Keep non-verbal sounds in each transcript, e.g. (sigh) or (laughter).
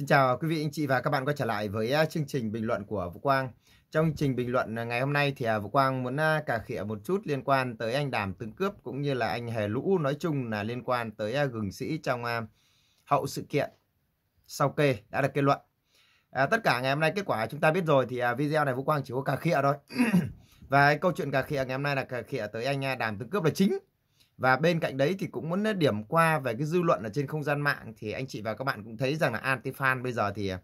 Xin chào quý vị anh chị và các bạn quay trở lại với à, chương trình bình luận của Vũ Quang. Trong chương trình bình luận à, ngày hôm nay thì à, Vũ Quang muốn cà khịa một chút liên quan tới anh Đàm Tướng Cướp cũng như là anh Hề Lũ nói chung là liên quan tới gừng sĩ trong hậu sự kiện sau kê đã được kết luận. À, tất cả ngày hôm nay kết quả chúng ta biết rồi thì video này Vũ Quang chỉ có cà khịa thôi. (clears throat) và câu chuyện cà khịa ngày hôm nay là cà khịa tới anh Đàm Tướng Cướp là chính và bên cạnh đấy thì cũng muốn điểm qua về cái dư luận ở trên không gian mạng thì anh chị và các bạn cũng thấy rằng là anti-fan bây giờ thì à,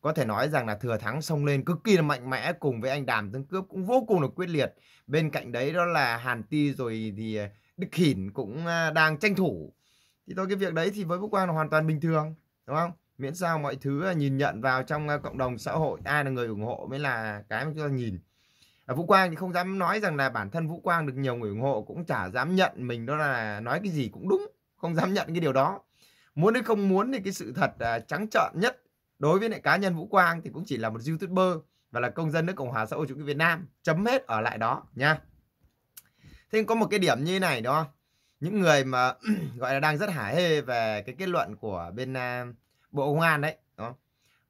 có thể nói rằng là thừa thắng xông lên cực kỳ là mạnh mẽ cùng với anh Đàm Tướng Cướp cũng vô cùng là quyết liệt. Bên cạnh đấy đó là Hàn Ti rồi thì à, Đức Khỉn cũng à, đang tranh thủ. Thì tôi cái việc đấy thì với Vũ Quang là hoàn toàn bình thường, đúng không? Miễn sao mọi thứ nhìn nhận vào trong cộng đồng xã hội ai là người ủng hộ mới là cái mà chúng ta nhìn. Vũ Quang thì không dám nói rằng là bản thân Vũ Quang được nhiều người ủng hộ cũng chả dám nhận mình đó là nói cái gì cũng đúng không dám nhận cái điều đó muốn hay không muốn thì cái sự thật à, trắng trợn nhất đối với lại cá nhân Vũ Quang thì cũng chỉ là một youtuber và là công dân nước Cộng hòa xã hội chủ nghĩa Việt Nam chấm hết ở lại đó nha thế có một cái điểm như này đó những người mà (clears throat) gọi là đang rất hả hê về cái kết luận của bên à, bộ công an đấy đó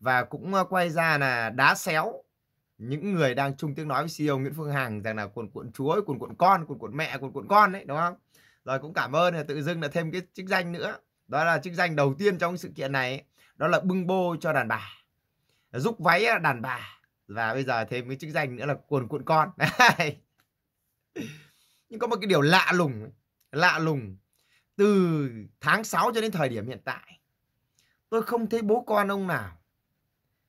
và cũng à, quay ra là đá xéo những người đang chung tiếng nói với CEO Nguyễn Phương Hằng rằng là cuộn cuộn chúa, cuộn cuộn con, cuộn cuộn mẹ, cuộn cuộn con đấy đúng không? Rồi cũng cảm ơn là tự dưng là thêm cái chức danh nữa. Đó là chức danh đầu tiên trong sự kiện này đó là bưng bô cho đàn bà. Giúp váy à, đàn bà và bây giờ thêm cái chức danh nữa là cuộn cuộn con. (laughs) Nhưng có một cái điều lạ lùng, lạ lùng từ tháng 6 cho đến thời điểm hiện tại. Tôi không thấy bố con ông nào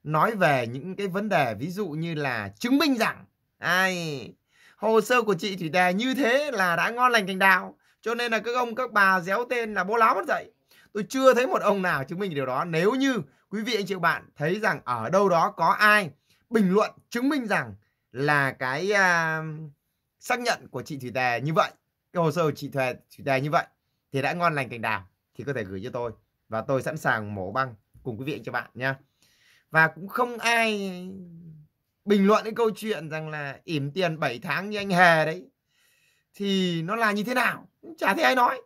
nói về những cái vấn đề ví dụ như là chứng minh rằng ai hồ sơ của chị thủy đà như thế là đã ngon lành cành đào cho nên là các ông các bà déo tên là bố láo mất dậy tôi chưa thấy một ông nào chứng minh điều đó nếu như quý vị anh chị bạn thấy rằng ở đâu đó có ai bình luận chứng minh rằng là cái à, xác nhận của chị thủy tề như vậy cái hồ sơ của chị thủy, thủy tề như vậy thì đã ngon lành cành đào thì có thể gửi cho tôi và tôi sẵn sàng mổ băng cùng quý vị anh chị bạn nhé và cũng không ai bình luận cái câu chuyện rằng là ỉm tiền 7 tháng như anh Hề đấy thì nó là như thế nào chả thấy ai nói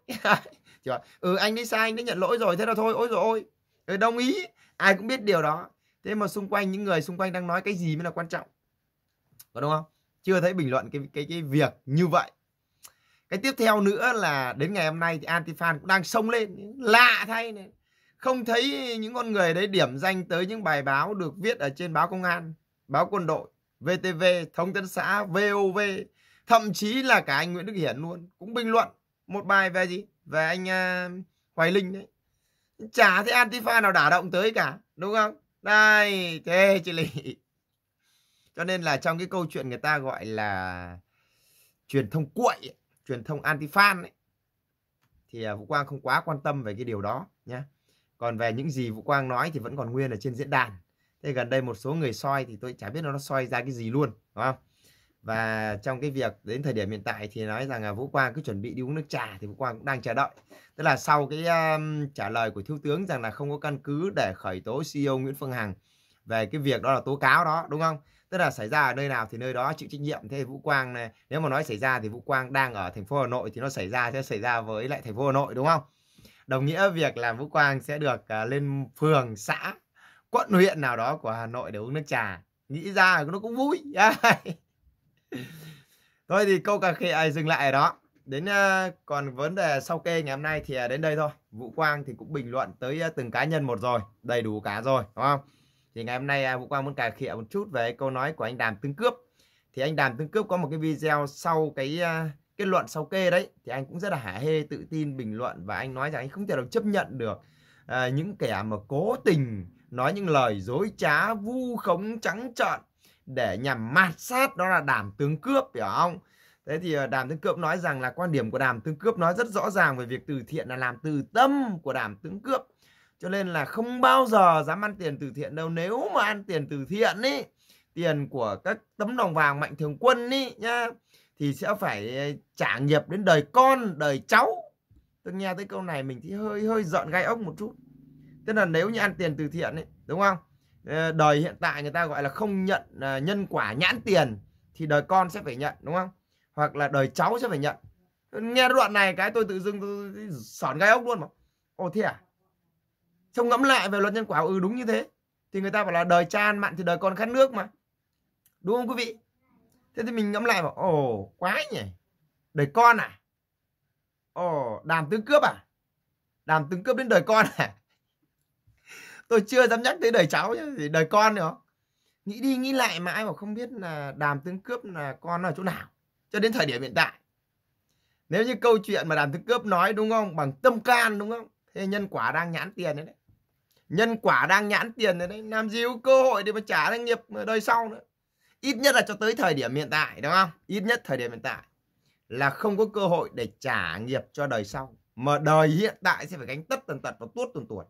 (laughs) ừ anh ấy sai anh ấy nhận lỗi rồi thế là thôi ôi rồi ôi ừ, đồng ý ai cũng biết điều đó thế mà xung quanh những người xung quanh đang nói cái gì mới là quan trọng có đúng không chưa thấy bình luận cái cái cái việc như vậy cái tiếp theo nữa là đến ngày hôm nay thì antifan cũng đang sông lên lạ thay này không thấy những con người đấy điểm danh tới những bài báo được viết ở trên báo công an, báo quân đội, VTV, Thông tấn xã, VOV, thậm chí là cả anh Nguyễn Đức Hiển luôn cũng bình luận một bài về gì? Về anh uh, Hoài Linh đấy. Chả thấy Antifa nào đả động tới cả, đúng không? Đây, thế chị Lý. (laughs) Cho nên là trong cái câu chuyện người ta gọi là truyền thông cuội, truyền thông anti-fan ấy, thì à, Vũ Quang không quá quan tâm về cái điều đó nhé còn về những gì Vũ Quang nói thì vẫn còn nguyên ở trên diễn đàn thế gần đây một số người soi thì tôi chả biết nó nó soi ra cái gì luôn đúng không và trong cái việc đến thời điểm hiện tại thì nói rằng là Vũ Quang cứ chuẩn bị đi uống nước trà thì Vũ Quang cũng đang chờ đợi tức là sau cái um, trả lời của thiếu tướng rằng là không có căn cứ để khởi tố CEO Nguyễn Phương Hằng về cái việc đó là tố cáo đó đúng không tức là xảy ra ở nơi nào thì nơi đó chịu trách nhiệm thế Vũ Quang này nếu mà nói xảy ra thì Vũ Quang đang ở thành phố Hà Nội thì nó xảy ra sẽ xảy ra với lại thành phố Hà Nội đúng không đồng nghĩa việc là Vũ Quang sẽ được uh, lên phường xã quận huyện nào đó của Hà Nội để uống nước trà nghĩ ra nó cũng vui (laughs) thôi thì câu cà khịa dừng lại ở đó đến uh, còn vấn đề sau kê ngày hôm nay thì uh, đến đây thôi Vũ Quang thì cũng bình luận tới uh, từng cá nhân một rồi đầy đủ cả rồi đúng không thì ngày hôm nay Vũ Quang muốn cà khịa một chút về câu nói của anh Đàm Tương Cướp thì anh Đàm Tương Cướp có một cái video sau cái kết luận sau kê đấy thì anh cũng rất là hả hê tự tin bình luận và anh nói rằng anh không thể nào chấp nhận được à, những kẻ mà cố tình nói những lời dối trá vu khống trắng trợn để nhằm mạt sát đó là đàm tướng cướp hiểu không thế thì à, đàm tướng cướp nói rằng là quan điểm của đàm tướng cướp nói rất rõ ràng về việc từ thiện là làm từ tâm của đàm tướng cướp cho nên là không bao giờ dám ăn tiền từ thiện đâu nếu mà ăn tiền từ thiện ấy tiền của các tấm đồng vàng mạnh thường quân ý nhá thì sẽ phải ờ, trả nghiệp đến đời con đời cháu tôi nghe tới câu này mình thì hơi hơi giận gai ốc một chút tức là nếu như ăn tiền từ thiện ấy đúng không ờ, đời hiện tại người ta gọi là không nhận ờ, nhân quả nhãn tiền thì đời con sẽ phải nhận đúng không hoặc là đời cháu sẽ phải nhận nghe đoạn này cái tôi tự dưng tôi sòn gai ốc luôn mà ồ thế à trông ngẫm lại về luật nhân quả ừ đúng như thế thì người ta bảo là đời cha ăn mặn thì đời con khát nước mà đúng không quý vị thế thì mình ngẫm lại bảo ồ quá nhỉ đời con à ồ đàm tướng cướp à đàm tướng cướp đến đời con à (laughs) tôi chưa dám nhắc tới đời cháu chứ, thì đời con nữa nghĩ đi nghĩ lại mà ai mà không biết là đàm tướng cướp là con ở chỗ nào cho đến thời điểm hiện tại nếu như câu chuyện mà đàm tướng cướp nói đúng không bằng tâm can đúng không thế nhân quả đang nhãn tiền đấy, đấy nhân quả đang nhãn tiền đấy, đấy. làm gì có cơ hội để mà trả doanh nghiệp đời sau nữa ít nhất là cho tới thời điểm hiện tại đúng không ít nhất thời điểm hiện tại là không có cơ hội để trả nghiệp cho đời sau mà đời hiện tại sẽ phải gánh tất tần tật và tuốt tuần tuột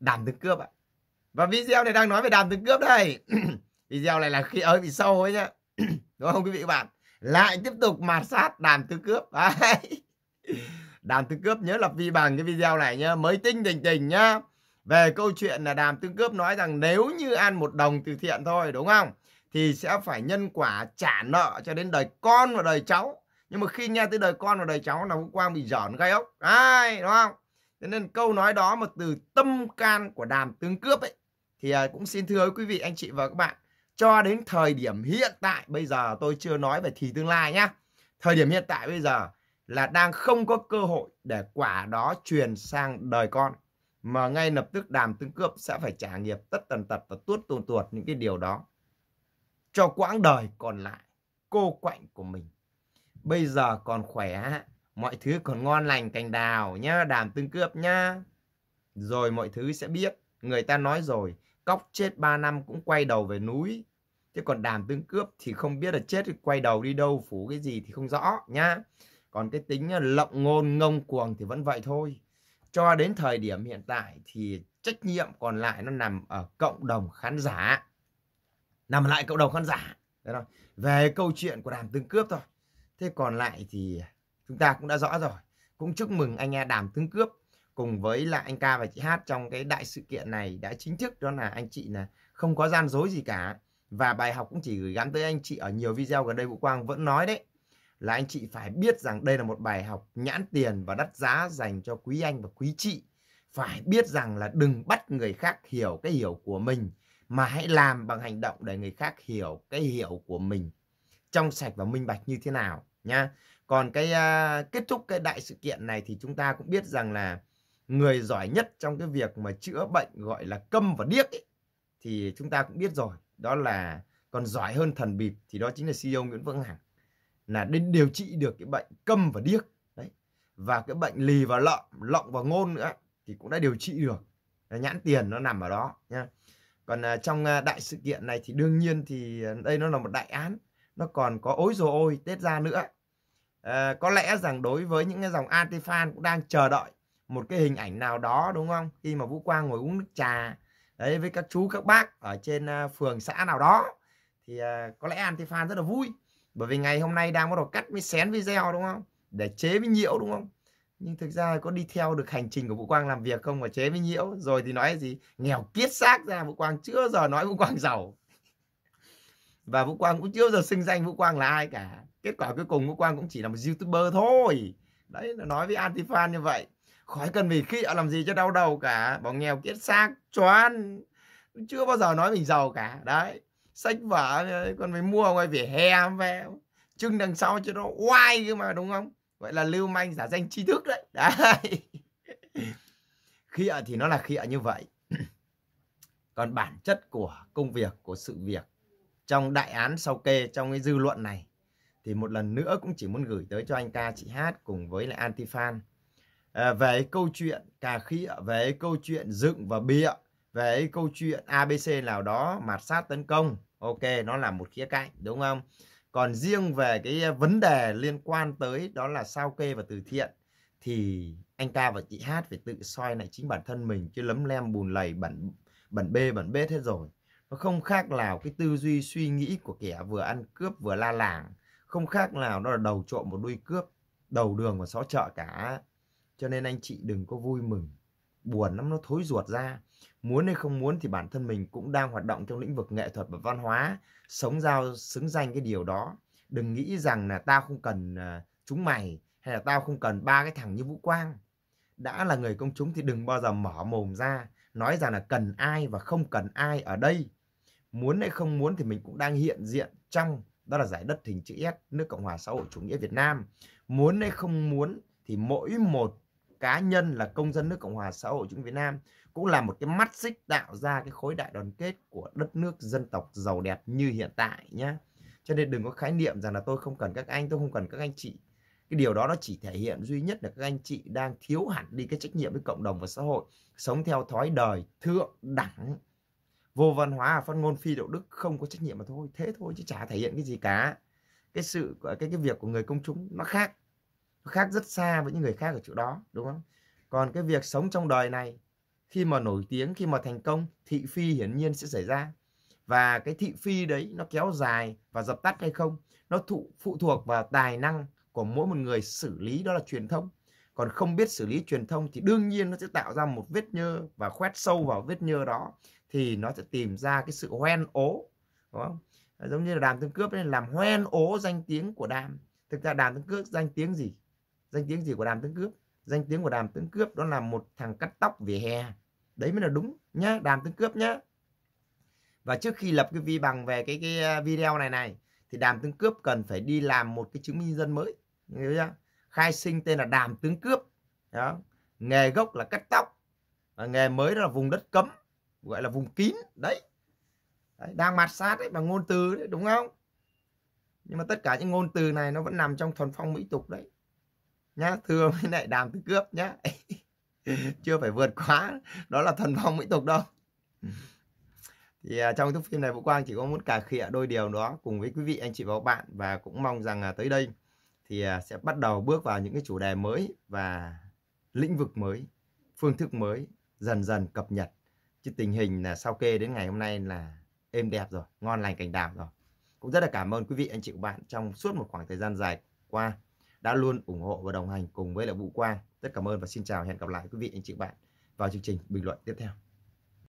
đàn tướng cướp ạ và video này đang nói về đàn tướng cướp đây (clears throat) video này là khi ơi bị sâu ấy nhá (clears throat) đúng không quý vị các bạn lại tiếp tục mà sát đàn tướng cướp (laughs) đàn tướng cướp nhớ lập vi bằng cái video này nhá mới tinh tình tình nhá về câu chuyện là đàm tương cướp nói rằng nếu như ăn một đồng từ thiện thôi đúng không thì sẽ phải nhân quả trả nợ cho đến đời con và đời cháu nhưng mà khi nghe tới đời con và đời cháu là cũng quang bị giởn gai ốc ai đúng không thế nên câu nói đó mà từ tâm can của đàm tương cướp ấy thì à, cũng xin thưa với quý vị anh chị và các bạn cho đến thời điểm hiện tại bây giờ tôi chưa nói về thì tương lai nhá thời điểm hiện tại bây giờ là đang không có cơ hội để quả đó truyền sang đời con mà ngay lập tức đàm tương cướp sẽ phải trả nghiệp tất tần tật và tuốt tuôn tuột những cái điều đó cho quãng đời còn lại cô quạnh của mình bây giờ còn khỏe mọi thứ còn ngon lành cành đào nhá đàm tương cướp nhá rồi mọi thứ sẽ biết người ta nói rồi cóc chết 3 năm cũng quay đầu về núi chứ còn đàm tương cướp thì không biết là chết thì quay đầu đi đâu phủ cái gì thì không rõ nhá còn cái tính ờ, lộng ngôn ngông cuồng thì vẫn vậy thôi cho đến thời điểm hiện tại thì trách nhiệm còn lại nó nằm ở cộng đồng khán giả nằm lại cộng đồng khán giả rồi. về câu chuyện của đàm tướng cướp thôi thế còn lại thì chúng ta cũng đã rõ rồi cũng chúc mừng anh em đàm tướng cướp cùng với là anh ca và chị hát trong cái đại sự kiện này đã chính thức đó là anh chị là không có gian dối gì cả và bài học cũng chỉ gửi gắm tới anh chị ở nhiều video gần đây vũ quang vẫn nói đấy là anh chị phải biết rằng đây là một bài học nhãn tiền và đắt giá dành cho quý anh và quý chị. Phải biết rằng là đừng bắt người khác hiểu cái hiểu của mình mà hãy làm bằng hành động để người khác hiểu cái hiểu của mình trong sạch và minh bạch như thế nào nhá. Còn cái uh, kết thúc cái đại sự kiện này thì chúng ta cũng biết rằng là người giỏi nhất trong cái việc mà chữa bệnh gọi là câm và điếc ấy, thì chúng ta cũng biết rồi, đó là còn giỏi hơn thần bịp thì đó chính là CEO Nguyễn Vương Hằng là để điều trị được cái bệnh câm và điếc đấy và cái bệnh lì và lọng, lọng và ngôn nữa thì cũng đã điều trị được nhãn tiền nó nằm ở đó nha còn à, trong à, đại sự kiện này thì đương nhiên thì à, đây nó là một đại án nó còn có ối rồi ôi tết ra nữa à, có lẽ rằng đối với những cái dòng Antifan cũng đang chờ đợi một cái hình ảnh nào đó đúng không khi mà vũ quang ngồi uống nước trà đấy với các chú các bác ở trên phường xã nào đó thì có lẽ Antifan rất là vui bởi vì ngày hôm nay đang bắt đầu cắt mới xén video đúng không để chế với nhiễu đúng không nhưng thực ra có đi theo được hành trình của Vũ Quang làm việc không mà chế với nhiễu rồi thì nói gì nghèo kiết xác ra Vũ Quang chưa giờ nói Vũ Quang giàu và Vũ Quang cũng chưa giờ xưng danh Vũ Quang là ai cả kết quả cuối cùng Vũ Quang cũng chỉ là một youtuber thôi đấy là nói với antifan như vậy khỏi cần vì khi làm gì cho đau đầu cả bỏ nghèo kiết xác choán chưa bao giờ nói mình giàu cả đấy sách vở ờ, còn phải mua ngoài vỉa hè về trưng đằng sau cho nó oai cơ mà đúng không vậy là lưu manh giả danh tri thức đấy (laughs) đấy khịa thì nó là khịa như vậy (clears throat) còn bản chất của công việc của sự việc trong đại án sau kê trong cái dư luận này thì một lần nữa cũng chỉ muốn gửi tới cho anh ca chị hát cùng với lại antifan à, về câu chuyện cà khịa về câu chuyện dựng và bịa về câu chuyện ABC nào đó mạt sát tấn công ok nó là một khía cạnh đúng không còn riêng về cái vấn đề liên quan tới đó là sao kê và từ thiện thì anh ca và chị hát phải tự soi lại chính bản thân mình chứ lấm lem bùn lầy bẩn bẩn bê bẩn bê hết rồi nó không khác nào cái tư duy suy nghĩ của kẻ vừa ăn cướp vừa la làng không khác nào đó là đầu trộm một đuôi cướp đầu đường và xó chợ cả cho nên anh chị đừng có vui mừng buồn lắm nó thối ruột ra muốn hay không muốn thì bản thân mình cũng đang hoạt động trong lĩnh vực nghệ thuật và văn hóa sống giao xứng danh cái điều đó đừng nghĩ rằng là tao không cần à, chúng mày hay là tao không cần ba cái thằng như vũ quang đã là người công chúng thì đừng bao giờ mở mồm ra nói rằng là cần ai và không cần ai ở đây muốn hay không muốn thì mình cũng đang hiện diện trong đó là giải đất hình chữ S nước Cộng hòa xã hội chủ nghĩa Việt Nam muốn hay không muốn thì mỗi một cá nhân là công dân nước Cộng hòa xã hội chủ nghĩa Việt Nam cũng là một cái mắt xích tạo ra cái khối đại đoàn kết của đất nước dân tộc giàu đẹp như hiện tại nhé. Cho nên đừng có khái niệm rằng là tôi không cần các anh, tôi không cần các anh chị. Cái điều đó nó chỉ thể hiện duy nhất là các anh chị đang thiếu hẳn đi cái trách nhiệm với cộng đồng và xã hội, sống theo thói đời thượng đẳng, vô văn hóa, phát ngôn phi đạo đức, không có trách nhiệm mà thôi. Thế thôi chứ chả thể hiện cái gì cả. Cái sự cái cái việc của người công chúng nó khác khác rất xa với những người khác ở chỗ đó đúng không còn cái việc sống trong đời này khi mà nổi tiếng khi mà thành công thị phi hiển nhiên sẽ xảy ra và cái thị phi đấy nó kéo dài và dập tắt hay không nó thụ, phụ thuộc vào tài năng của mỗi một người xử lý đó là truyền thông còn không biết xử lý truyền thông thì đương nhiên nó sẽ tạo ra một vết nhơ và khoét sâu vào vết nhơ đó thì nó sẽ tìm ra cái sự hoen ố đúng không giống như là đàm tương cướp ấy, làm hoen ố danh tiếng của đàm thực ra đàm tương cướp danh tiếng gì danh tiếng gì của đàm tướng cướp danh tiếng của đàm tướng cướp đó là một thằng cắt tóc vỉa hè đấy mới là đúng nhá đàm tướng cướp nhá và trước khi lập cái vi bằng về cái cái à, video này này thì đàm tướng cướp cần phải đi làm một cái chứng minh dân mới hiểu chưa khai sinh tên là đàm tướng cướp đó nghề gốc là cắt tóc và nghề mới đó là vùng đất cấm gọi là vùng kín đấy, đấy đang mặt sát đấy bằng ngôn từ đấy đúng không nhưng mà tất cả những ngôn từ này nó vẫn nằm trong thuần phong mỹ tục đấy nhá thưa với (laughs) lại đàm tứ cướp nhá (laughs) chưa phải vượt quá đó là thần phong mỹ tục đâu thì à, trong thước phim này vũ quang chỉ có muốn cà khịa đôi điều đó cùng với quý vị anh chị và các bạn và cũng mong rằng à, tới đây thì à, sẽ bắt đầu bước vào những cái chủ đề mới và lĩnh vực mới phương thức mới dần dần cập nhật chứ tình hình là sau kê đến ngày hôm nay là êm đẹp rồi ngon lành cảnh đào rồi cũng rất là cảm ơn quý vị anh chị và bạn trong suốt một khoảng thời gian dài qua đã luôn ủng hộ và đồng hành cùng với lại Vũ Quang. Rất cảm ơn và xin chào hẹn gặp lại quý vị anh chị bạn vào chương trình bình luận tiếp theo.